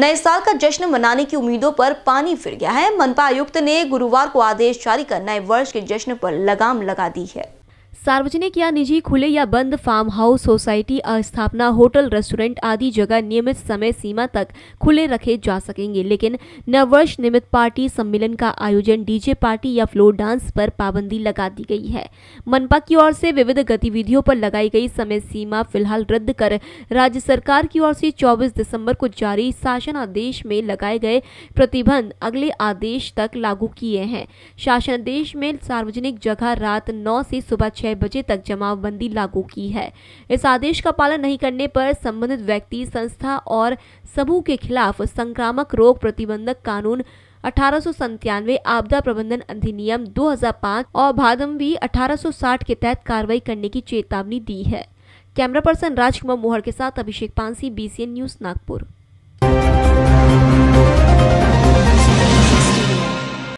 नए साल का जश्न मनाने की उम्मीदों पर पानी फिर गया है मनपा आयुक्त ने गुरुवार को आदेश जारी कर नए वर्ष के जश्न पर लगाम लगा दी है सार्वजनिक या निजी खुले या बंद फार्म हाउस सोसाइटी अस्थापना होटल रेस्टोरेंट आदि जगह नियमित समय सीमा तक खुले रखे जा सकेंगे लेकिन नववर्ष निमित्त पार्टी सम्मेलन का आयोजन डीजे पार्टी या फ्लोर डांस पर पाबंदी लगा दी गई है मनपा की ओर से विविध गतिविधियों पर लगाई गई समय सीमा फिलहाल रद्द कर राज्य सरकार की ओर से चौबीस दिसम्बर को जारी शासन आदेश में लगाए गए प्रतिबंध अगले आदेश तक लागू किए हैं शासन आदेश में सार्वजनिक जगह रात नौ से सुबह छह छह बजे तक जमावबंदी लागू की है इस आदेश का पालन नहीं करने पर संबंधित व्यक्ति संस्था और समूह के खिलाफ संक्रामक रोग प्रतिबंधक कानून अठारह आपदा प्रबंधन अधिनियम 2005 और भादमवी 1860 के तहत कार्रवाई करने की चेतावनी दी है कैमरा पर्सन राजकुमार मोहर के साथ अभिषेक पांसी बीसीएन न्यूज नागपुर